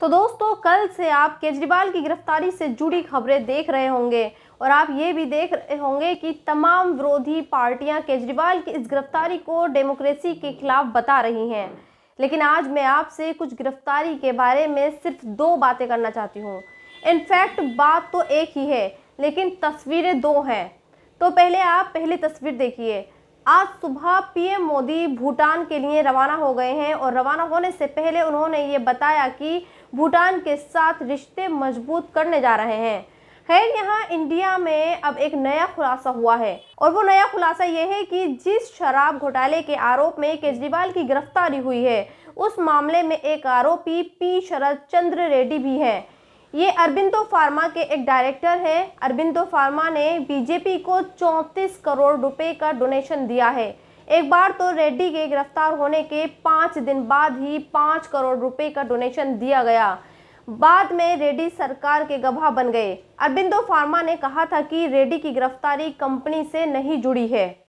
तो दोस्तों कल से आप केजरीवाल की गिरफ्तारी से जुड़ी खबरें देख रहे होंगे और आप ये भी देख रहे होंगे कि तमाम विरोधी पार्टियां केजरीवाल की इस गिरफ्तारी को डेमोक्रेसी के खिलाफ बता रही हैं लेकिन आज मैं आपसे कुछ गिरफ्तारी के बारे में सिर्फ दो बातें करना चाहती हूँ इनफैक्ट बात तो एक ही है लेकिन तस्वीरें दो हैं तो पहले आप पहली तस्वीर देखिए आज सुबह पीएम मोदी भूटान के लिए रवाना हो गए हैं और रवाना होने से पहले उन्होंने ये बताया कि भूटान के साथ रिश्ते मजबूत करने जा रहे हैं खैर यहाँ इंडिया में अब एक नया खुलासा हुआ है और वो नया खुलासा ये है कि जिस शराब घोटाले के आरोप में केजरीवाल की गिरफ्तारी हुई है उस मामले में एक आरोपी पी शरद चंद्र रेड्डी भी हैं ये अरबिंदो फार्मा के एक डायरेक्टर हैं अरबिंदो फार्मा ने बीजेपी को 34 करोड़ रुपए का डोनेशन दिया है एक बार तो रेड्डी के गिरफ्तार होने के पाँच दिन बाद ही पाँच करोड़ रुपए का डोनेशन दिया गया बाद में रेड्डी सरकार के गवाह बन गए अरबिंदो फार्मा ने कहा था कि रेड्डी की गिरफ्तारी कंपनी से नहीं जुड़ी है